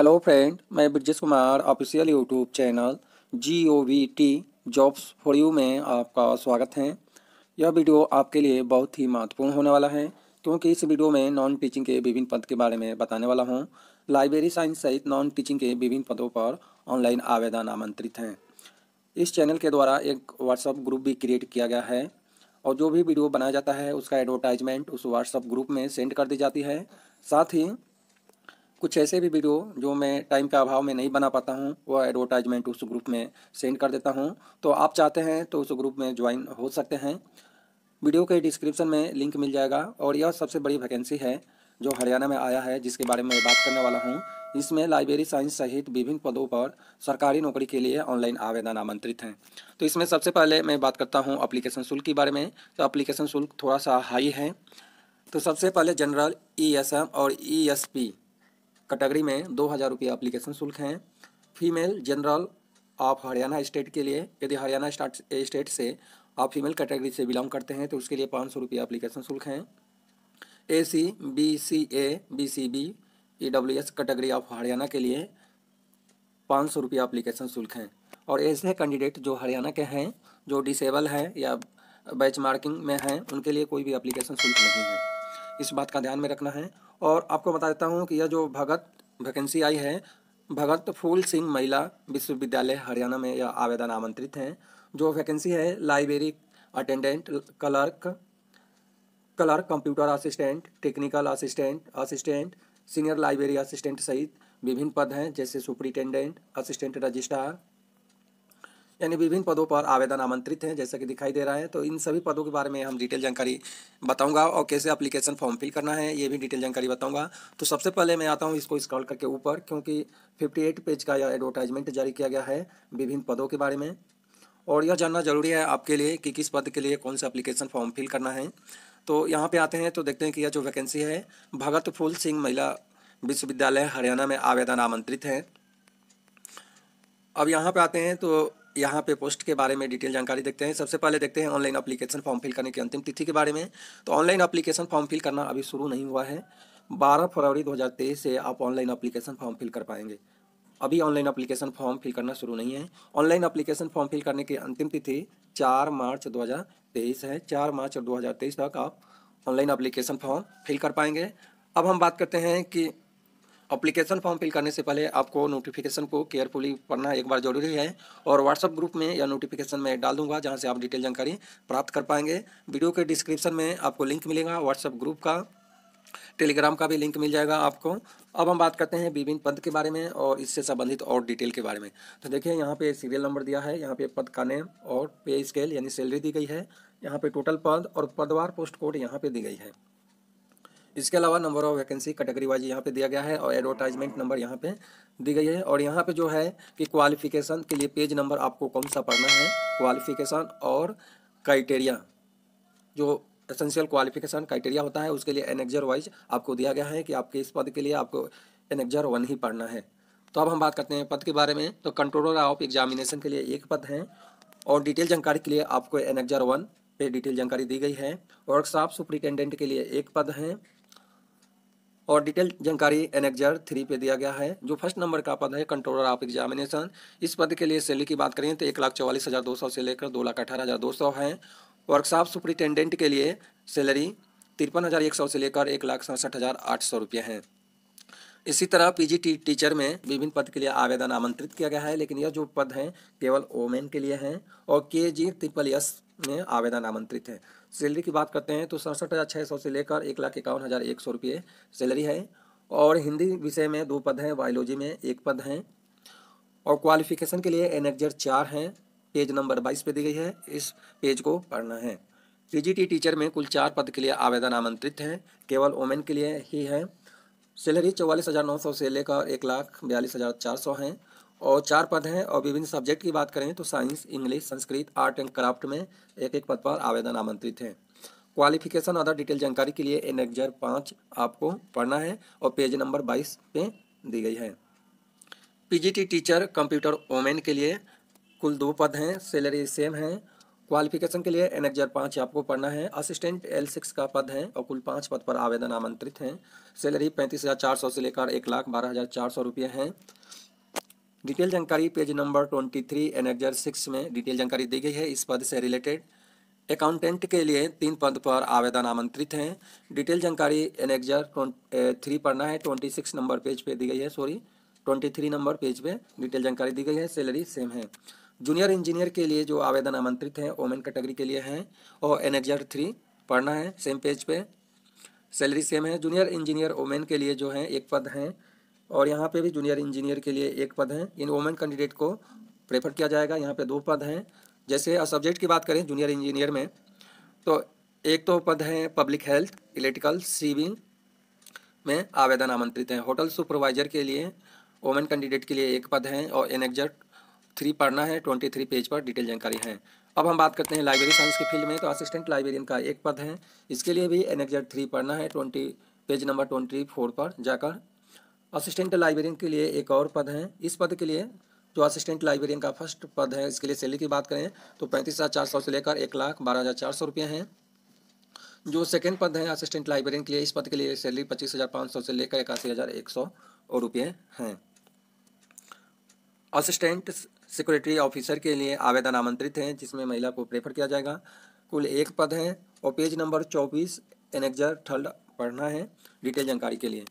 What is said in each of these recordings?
hello friend मैं Brajesh Kumar official YouTube channel G O V T jobs for you में आपका स्वागत है यह वीडियो आपके लिए बहुत ही महत्वपूर्ण होने वाला है क्योंकि इस वीडियो में नॉन टीचिंग के विभिन्न पद के बारे में बताने वाला हूं लाइब्रेरी साइंस सहित नॉन टीचिंग के विभिन्न पदों पर ऑनलाइन आवेदन आमंत्रित हैं इस चैनल के द्वारा एक व्हाट्सअप ग्रुप भी क्रिएट किया गया है और जो भी वीडियो बनाया जाता है उसका एडवर्टाइजमेंट उस व्हाट्सअप ग्रुप में सेंड कर दी जाती है साथ ही कुछ ऐसे भी वीडियो जो मैं टाइम के अभाव में नहीं बना पाता हूँ वो एडवर्टाइजमेंट उस ग्रुप में सेंड कर देता हूँ तो आप चाहते हैं तो उस ग्रुप में ज्वाइन हो सकते हैं वीडियो के डिस्क्रिप्शन में लिंक मिल जाएगा और यह सबसे बड़ी वैकेंसी है जो हरियाणा में आया है जिसके बारे में बात करने वाला हूँ इसमें लाइब्रेरी साइंस सहित विभिन्न पदों पर सरकारी नौकरी के लिए ऑनलाइन आवेदन आमंत्रित हैं तो इसमें सबसे पहले मैं बात करता हूँ अप्लीकेशन शुल्क के बारे में तो अप्लीकेशन शुल्क थोड़ा सा हाई है तो सबसे पहले जनरल ई एस एम और ई एस पी कैटेगरी में दो हज़ार रुपये अप्लीकेशन शुल्क हैं female general of Haryana state के लिए यदि हरियाणा स्टेट से आप फीमेल कैटेगरी से बिलोंग करते हैं तो उसके लिए पाँच सौ रुपये अप्लीकेशन शुल्क हैं A C B C A B C B E W S category of Haryana के लिए पाँच सौ रुपये अप्लीकेशन शुल्क हैं और ऐसे कैंडिडेट जो हरियाणा के हैं जो डिसेबल हैं या बैच मार्किंग में हैं उनके लिए कोई भी अप्लीकेशन शुल्क नहीं है इस बात का ध्यान में रखना है और आपको बता देता हूँ कि यह जो भगत वैकेंसी आई है भगत फूल सिंह महिला विश्वविद्यालय हरियाणा में यह आवेदन आमंत्रित हैं जो वैकेंसी है library attendant clerk clerk computer assistant technical assistant assistant senior library assistant सहित विभिन्न पद हैं जैसे सुपरिटेंडेंट असिस्टेंट रजिस्ट्रार यानी विभिन्न पदों पर आवेदन आमंत्रित हैं जैसा कि दिखाई दे रहा है तो इन सभी पदों के बारे में हम डिटेल जानकारी बताऊंगा और कैसे अप्लीकेशन फॉर्म फिल करना है ये भी डिटेल जानकारी बताऊंगा तो सबसे पहले मैं आता हूँ इसको स्क्रॉल करके ऊपर क्योंकि 58 पेज का यह एडवर्टाइजमेंट जारी किया गया है विभिन्न पदों के बारे में और यह जानना जरूरी है आपके लिए कि किस पद के लिए कौन सा अप्लीकेशन फॉर्म फिल करना है तो यहाँ पे आते हैं तो देखते हैं कि यह जो वैकेंसी है भगत फूल सिंह महिला विश्वविद्यालय हरियाणा में आवेदन आमंत्रित हैं अब यहाँ पे आते हैं तो यहाँ पे पोस्ट के बारे में डिटेल जानकारी देखते हैं सबसे पहले देखते हैं ऑनलाइन अप्लीकेशन फॉर्म फिल करने की अंतिम तिथि के बारे में तो ऑनलाइन अप्लीकेशन फॉर्म फिल करना अभी शुरू नहीं हुआ है 12 फरवरी 2023 से आप ऑनलाइन अप्लीकेशन फॉर्म फिल कर पाएंगे अभी ऑनलाइन अप्लीकेशन फॉर्म फिल करना शुरू नहीं है ऑनलाइन अप्लीकेशन फॉर्म फिल करने की अंतिम तिथि चार मार्च तेईस है चार मार्च तेईस तक आप ऑनलाइन अप्लीकेशन फॉर्म फिल कर पाएंगे अब हम बात करते हैं कि अप्लीकेशन फॉर्म फिल करने से पहले आपको नोटिफिकेशन को केयरफुली पढ़ना एक बार जरूरी है और व्हाट्सअप ग्रुप में या नोटिफिकेशन में डाल दूंगा जहाँ से आप डिटेल जानकारी प्राप्त कर पाएंगे वीडियो के डिस्क्रिप्शन में आपको लिंक मिलेगा व्हाट्सअप ग्रुप का टेलीग्राम का भी लिंक मिल जाएगा आपको अब हम बात करते हैं विभिन्न पद के बारे में और इससे संबंधित और डिटेल के बारे में तो देखिए यहाँ पे सीरियल नंबर दिया है यहाँ पे पद का नेम और पे स्केल यानी सैलरी दी गई है यहाँ पे टोटल पद और पदवार पोस्ट कोड यहाँ पे दी गई है इसके अलावा number of vacancy category wise यहाँ पे दिया गया है और एडवर्टाइजमेंट नंबर यहाँ पे दी गई है और यहाँ पे जो है कि क्वालिफिकेशन के लिए पेज नंबर आपको कौन सा पढ़ना है क्वालिफिकेशन और क्राइटेरिया जो एसेंशियल क्वालिफिकेशन क्राइटेरिया होता है उसके लिए एनेक्जर वाइज आपको दिया गया है कि आपके इस पद के लिए आपको एनेक्जर वन ही पढ़ना है तो अब हम बात करते हैं पद के बारे में तो कंट्रोलर ऑफ एग्जामिनेशन के लिए एक पद है और डिटेल जानकारी के लिए आपको एनेक्जर वन पे डिटेल जानकारी दी गई है वर्कशॉप सुप्रिटेंडेंट के लिए एक पद है और डिटेल जानकारी एनेक्जर थ्री पे दिया गया है जो फर्स्ट नंबर का पद है कंट्रोलर ऑफ एग्जामिनेशन इस पद के लिए सैलरी की बात करें तो एक लाख चौवालीस हज़ार दो सौ से लेकर दो लाख अठारह हज़ार दो सौ है वर्कशॉप सुप्रिटेंडेंट के लिए सैलरी तिरपन हज़ार एक सौ से लेकर एक लाख सड़सठ हज़ार आठ सौ रुपये हैं इसी तरह टी टीचर में विभिन्न पद के लिए आवेदन आमंत्रित किया गया है लेकिन यह जो पद हैं केवल ओमेन के लिए हैं और के जी ट्रिपल एस में आवेदन आमंत्रित है सैलरी की बात करते हैं तो सड़सठ हज़ार छः सौ से लेकर एक लाख इक्यावन हज़ार एक सौ रुपये सैलरी है और हिंदी विषय में दो पद हैं बायोलॉजी में एक पद हैं और क्वालिफिकेशन के लिए एनेक्जर चार हैं पेज नंबर बाईस पे दी गई है इस पेज को पढ़ना है सी टीचर में कुल चार पद के लिए आवेदन आमंत्रित हैं केवल वोमेन के लिए ही है सैलरी चौवालीस हज़ार नौ सौ से लेकर एक लाख बयालीस हज़ार चार सौ हैं और चार पद हैं और विभिन्न सब्जेक्ट की बात करें तो science English Sanskrit art and craft में एक एक पद पर आवेदन आमंत्रित हैं क्वालिफिकेशन अदर डिटेल जानकारी के लिए एन एक्जर पाँच आपको पढ़ना है और पेज नंबर बाईस पे दी गई है पीजीटी टीचर कंप्यूटर वोमेन के लिए कुल दो पद हैं सैलरी सेम है क्वालिफिकेशन के लिए एन एक्जर पाँच आपको पढ़ना है असिस्टेंट एल सिक्स का पद है और कुल पाँच पद पर आवेदन आमंत्रित हैं सैलरी पैंतीस हज़ार चार सौ से लेकर एक लाख बारह हज़ार चार सौ रुपये हैं डिटेल जानकारी page number twenty three N six में डिटेल जानकारी दी गई है इस पद से रिलेटेड अकाउंटेंट के लिए तीन पद पर आवेदन आमंत्रित हैं डिटेल जानकारी एनेक्जर थ्री पढ़ना है ट्वेंटी सिक्स नंबर पेज पे दी गई है sorry twenty three number page पे डिटेल जानकारी दी गई है सैलरी सेम है जूनियर इंजीनियर के लिए जो आवेदन आमंत्रित हैं ओमेन कैटेगरी के लिए हैं और एनेक्जर थ्री पढ़ना है सेम पेज पर सैलरी सेम है जूनियर इंजीनियर ओमेन के लिए जो है एक पद हैं और यहाँ पे भी जूनियर इंजीनियर के लिए एक पद है इन वोमेन कैंडिडेट को प्रेफर किया जाएगा यहाँ पे दो पद हैं जैसे सब्जेक्ट की बात करें जूनियर इंजीनियर में तो एक तो पद हैं पब्लिक हेल्थ इलेक्ट्रिकल सिविल में आवेदन आमंत्रित हैं होटल सुपरवाइजर के लिए वोमेन कैंडिडेट के लिए एक पद हैं और एनेक्जर थ्री पढ़ना है ट्वेंटी थ्री पेज पर डिटेल जानकारी है अब हम बात करते हैं लाइब्रेरी साइंस के फील्ड में तो असिस्टेंट लाइब्रेरियन का एक पद है इसके लिए भी एनेक्जर थ्री पढ़ना है twenty page number twenty four पर जाकर असिस्टेंट लाइब्रेरियन के लिए एक और पद है इस पद के लिए जो असिस्टेंट लाइब्रेरियन का फर्स्ट पद है इसके लिए सैलरी की बात करें तो पैंतीस हज़ार चार सौ से लेकर एक लाख बारह हज़ार चार सौ रुपये हैं जो सेकेंड पद है असिस्टेंट लाइब्रेरियन के लिए इस पद के लिए सैलरी पच्चीस हज़ार पाँच सौ से लेकर इक्यासी हज़ार एक सौ रुपये हैं असिस्टेंट सिक्योरिटी ऑफिसर के लिए आवेदन आमंत्रित हैं जिसमें महिला को प्रेफर किया जाएगा कुल एक पद है और पेज नंबर चौबीस एनेक्जर थर्ड पढ़ना है डिटेल जानकारी के लिए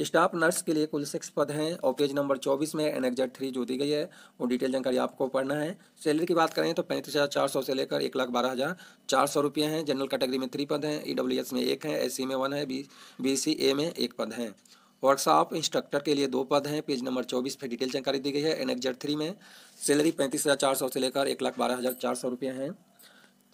स्टाफ नर्स के लिए कुल सिक्स पद हैं और पेज नंबर चौबीस में एन एक्जेट थ्री जो दी गई है वो डिटेल जानकारी आपको पढ़ना है सैलरी की बात करें तो पैंतीस हज़ार चार सौ से लेकर एक लाख बारह हज़ार चार सौ रुपये हैं जनरल कैटेगरी में थ्री पद हैं ई डब्ल्यू एस में एक है एस सी में वन है बी बी सी ए में एक पद हैं वर्कशॉप इंस्ट्रक्टर के लिए दो पद हैं पेज नंबर चौबीस पर डिटेल जानकारी दी गई है एन एक्जेट थ्री में सैलरी पैंतीस हज़ार चार सौ से लेकर एक लाख बारह हज़ार चार सौ रुपये हैं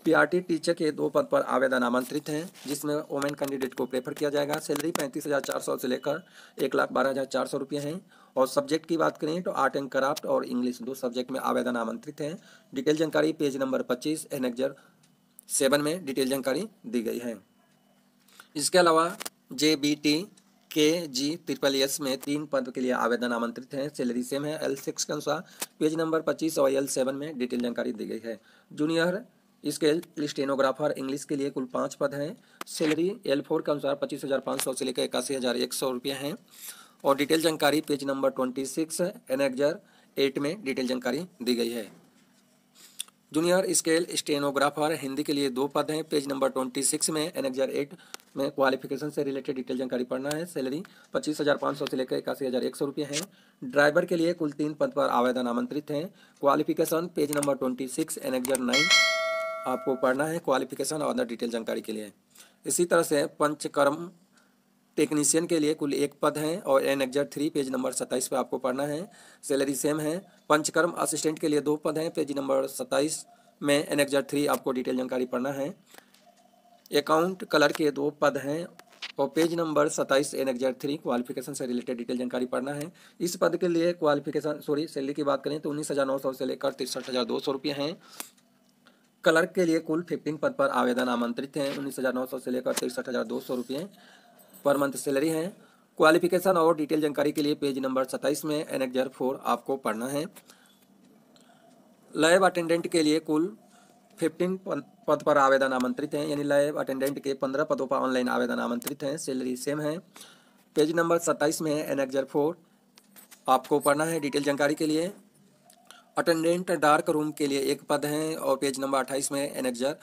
पीआरटी टीचर के दो पद पर आवेदन आमंत्रित हैं जिसमें वोमेन कैंडिडेट को प्रेफर किया जाएगा सैलरी पैंतीस हज़ार चार सौ से लेकर एक लाख बारह हज़ार चार सौ रुपये हैं और सब्जेक्ट की बात करें तो आर्ट एंड क्राफ्ट और इंग्लिश दो सब्जेक्ट में आवेदन आमंत्रित हैं डिटेल जानकारी पेज नंबर पच्चीस एनेक्जर सेवन में डिटेल जानकारी दी गई है इसके अलावा जे बी टी के जी ट्रिपल एस में तीन पद के लिए आवेदन आमंत्रित हैं सैलरी सेम है एल सिक्स के अनुसार पेज नंबर पच्चीस और एल सेवन में डिटेल जानकारी दी गई है जूनियर इसके स्टेनोग्राफर इंग्लिश के लिए कुल पाँच पद हैं सैलरी एल फोर के अनुसार पच्चीस हज़ार पाँच सौ से लेकर इक्यासी हज़ार एक सौ रुपये हैं और डिटेल जानकारी page number twenty six annexure eight में डिटेल जानकारी दी गई है जूनियर स्केल स्टेनोग्राफर हिंदी के लिए दो पद हैं पेज नंबर ट्वेंटी सिक्स में एनेक्जर एट में क्वालिफिकेशन से रिलेटेड डिटेल जानकारी पढ़ना है सैलरी पच्चीस हज़ार पाँच सौ से लेकर इक्यासी हज़ार एक सौ रुपये हैं ड्राइवर के लिए कुल तीन पद पर आवेदन आमंत्रित हैं qualification page number twenty six annexure nine आपको पढ़ना है क्वालिफिकेशन और अदर डिटेल जानकारी के लिए इसी तरह से पंचकर्म टेक्नीशियन के लिए कुल एक पद हैं और annexure three page number सत्ताईस पर आपको पढ़ना है सैलरी सेम है पंचकर्म असिस्टेंट के लिए दो पद हैं पेज नंबर सत्ताईस में एन एक्जर थ्री आपको डिटेल जानकारी पढ़ना है अकाउंट कलर के दो पद हैं और पेज नंबर सत्ताईस एन एक्जर थ्री क्वालिफिकेशन से रिलेटेड डिटेल जानकारी पढ़ना है इस पद के लिए क्वालिफिकेशन सॉरी सैलरी की बात करें तो उन्नीस हज़ार नौ सौ से लेकर तिरसठ हज़ार दो सौ रुपये हैं क्लर्क के लिए कुल फिफ्टीन पद पर आवेदन आमंत्रित हैं उन्नीस हज़ार नौ सौ से लेकर तिरसठ हज़ार दो सौ रुपये पर मंथ सैलरी हैं क्वालिफिकेशन और डिटेल जानकारी के लिए पेज नंबर सत्ताईस में एनेक्जर फोर आपको पढ़ना है लैब अटेंडेंट के लिए कुल फिफ्टीन पद पर आवेदन आमंत्रित हैं यानी लैब अटेंडेंट के पंद्रह पदों पर ऑनलाइन आवेदन आमंत्रित हैं सैलरी सेम है पेज नंबर सत्ताईस में एनेक्जर फोर आपको पढ़ना है डिटेल जानकारी के लिए अटेंडेंट डार्क रूम के लिए एक पद है और पेज नंबर अट्ठाईस में एनेक्जर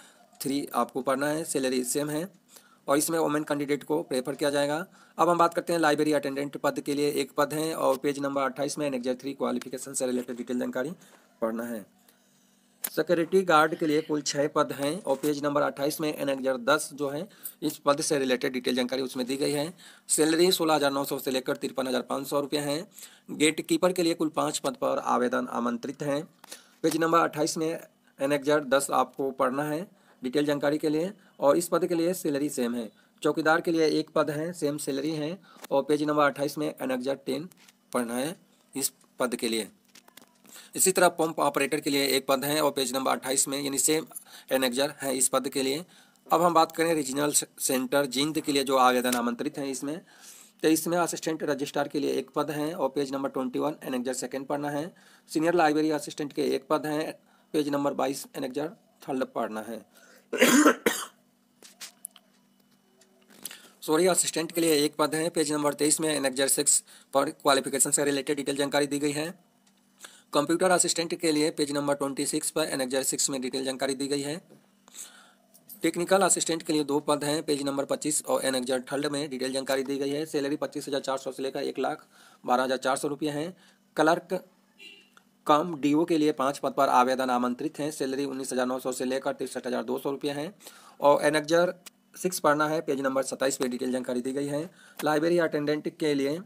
थ्री आपको पढ़ना है सैलरी सेम है और इसमें वोमेन कैंडिडेट को प्रेफर किया जाएगा अब हम बात करते हैं लाइब्रेरी अटेंडेंट पद के लिए एक पद है और पेज नंबर अट्ठाईस में एनेक्जर थ्री क्वालिफिकेशन से रिलेटेड डिटेल जानकारी पढ़ना है सिक्योरिटी गार्ड के लिए कुल छः पद हैं और पेज नंबर 28 में एन एक्जर दस जो है इस पद से रिलेटेड डिटेल जानकारी उसमें दी गई है सैलरी सोलह हज़ार नौ सौ से लेकर तिरपन हज़ार पाँच सौ रुपये हैं गेट कीपर के लिए कुल पाँच पद पर आवेदन आमंत्रित हैं पेज नंबर अट्ठाईस में एन एक्जर दस आपको पढ़ना है डिटेल जानकारी के लिए और इस पद के लिए सैलरी सेम है चौकीदार के लिए एक पद है सेम सैलरी है और पेज नंबर अट्ठाईस में एन एक्जर टेन पढ़ना है इस पद के लिए इसी तरह पंप ऑपरेटर के लिए एक पद है और पेज नंबर अट्ठाईस में यानी सेम एनेक्जर है इस पद के लिए अब हम बात करें रीजनल सेंटर जिंद के लिए जो आवेदन आमंत्रित हैं इसमें तो इसमें असिस्टेंट रजिस्ट्रार के लिए एक पद है और page number twenty one annexure second पढ़ना है सीनियर लाइब्रेरी असिस्टेंट के एक पद हैं पेज नंबर बाईस एनेक्जर थर्ड पढ़ना है सॉरी असिस्टेंट के लिए एक पद है पेज नंबर तेईस में एनेक्जर सिक्स पर क्वालिफिकेशन से रिलेटेड डिटेल जानकारी दी गई है कंप्यूटर असिस्टेंट के लिए पेज नंबर ट्वेंटी सिक्स पर एनएक्जर सिक्स में डिटेल जानकारी दी गई है टेक्निकल असिस्टेंट के लिए दो पद हैं पेज नंबर पच्चीस और एनएक्जर थर्ड में डिटेल जानकारी दी गई है सैलरी पच्चीस हज़ार चार सौ से लेकर एक लाख बारह हज़ार चार सौ रुपये हैं क्लर्क कम डी के लिए पाँच पद पर आवेदन आमंत्रित हैं सैलरी उन्नीस हज़ार नौ सौ से लेकर तिरसठ हज़ार दो सौ रुपये हैं और एनएक्जर सिक्स पढ़ना है पेज नंबर सत्ताईस पे डिटेल जानकारी दी गई है लाइब्रेरी अटेंडेंट के लिए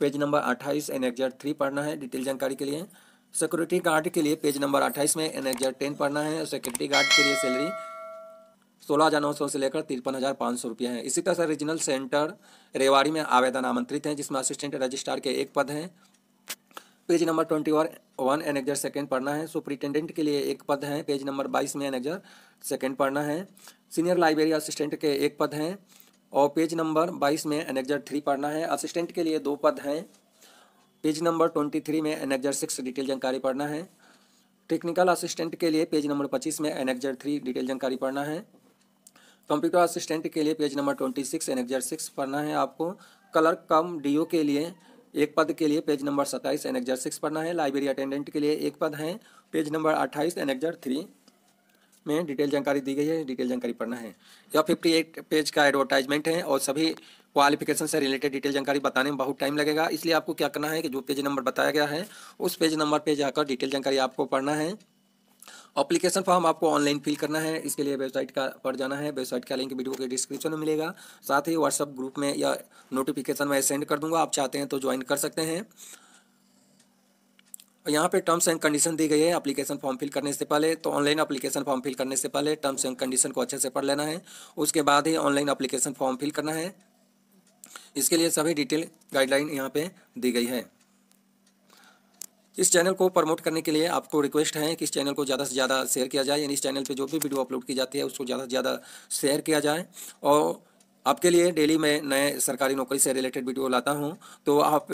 पेज नंबर अट्ठाईस एनएक्जर थ्री पढ़ना है डिटेल जानकारी के लिए सिक्योरिटी गार्ड के लिए पेज नंबर अट्ठाईस में एन एच टेन पढ़ना है और सिक्योरिटी गार्ड के लिए सैलरी सोलह हज़ार नौ सौ से लेकर तिरपन हज़ार पाँच सौ रुपये हैं इसी तरह से रीजनल सेंटर रेवाड़ी में आवेदन आमंत्रित हैं जिसमें असिस्टेंट रजिस्ट्रार के एक पद हैं page number twenty one one annexure second पढ़ना है सुप्रिटेंडेंट के लिए एक पद हैं पेज नंबर बाईस में एनेक्जर सेकेंड पढ़ना है सीनियर लाइब्रेरी असिस्टेंट के एक पद हैं और पेज नंबर बाईस में एनेक्जर थ्री पढ़ना है असिस्टेंट के लिए दो पद हैं पेज नंबर ट्वेंटी थ्री में एनेक्जर सिक्स डिटेल जानकारी पढ़ना है टेक्निकल असिस्टेंट के लिए पेज नंबर पच्चीस में एनेक्जर थ्री डिटेल जानकारी पढ़ना है कंप्यूटर असिस्टेंट के लिए page number twenty six annexure six पढ़ना है आपको क्लर्क कम डी के लिए एक पद के लिए पेज नंबर सत्ताईस एनेक्जर सिक्स पढ़ना है लाइब्रेरी अटेंडेंट के लिए एक पद है पेज नंबर अट्ठाईस एनेक्जर थ्री में डिटेल जानकारी दी गई है डिटेल जानकारी पढ़ना है यह फिफ्टी एट पेज का एडवर्टाइजमेंट है और सभी क्वालिफिकेशन से रिलेटेड डिटेल जानकारी बताने में बहुत टाइम लगेगा इसलिए आपको क्या करना है कि जो पेज नंबर बताया गया है उस पेज नंबर पे जाकर डिटेल जानकारी आपको पढ़ना है अप्लीकेशन फॉर्म आपको ऑनलाइन फिल करना है इसके लिए वेबसाइट का पर जाना है वेबसाइट का लिंक वीडियो के डिस्क्रिप्शन में मिलेगा साथ ही व्हाट्सअप ग्रुप में या नोटिफिकेशन मैं सेंड कर दूंगा आप चाहते हैं तो ज्वाइन कर सकते हैं यहाँ पे टर्म्स एंड कंडीशन दी गई है एप्लीकेशन फॉर्म फिल करने से पहले तो ऑनलाइन एप्लीकेशन फॉर्म फिल करने से पहले टर्म्स एंड कंडीशन को अच्छे से पढ़ लेना है उसके बाद ही ऑनलाइन एप्लीकेशन फॉर्म फिल करना है इसके लिए सभी डिटेल गाइडलाइन यहाँ पे दी गई है इस चैनल को प्रमोट करने के लिए आपको रिक्वेस्ट है कि इस चैनल को ज़्यादा से ज़्यादा शेयर किया जाए यानी इस चैनल पर जो भी वीडियो अपलोड की जाती है उसको ज़्यादा से ज़्यादा शेयर किया जाए और आपके लिए डेली मैं नए सरकारी नौकरी से रिलेटेड वीडियो लाता हूँ तो आप